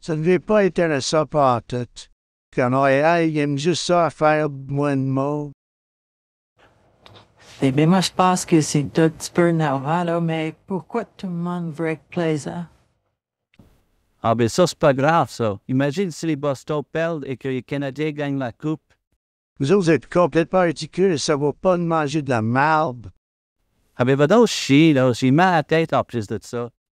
ça ne devait pas être intéressant pas tout. est Montréal, il aime juste ça à faire moins de mots. Eh bien, moi, je pense que c'est un petit peu normal, là, mais pourquoi tout le monde veut être Ah, ben ça, c'est pas grave, ça. Imagine si les Boston perdent et que les Canadiens gagnent la Coupe. Vous êtes complètement ridicules, ça vaut pas de manger de la marbre. Ah, ben, va donc chier, là. J'ai mal à tête en de ça.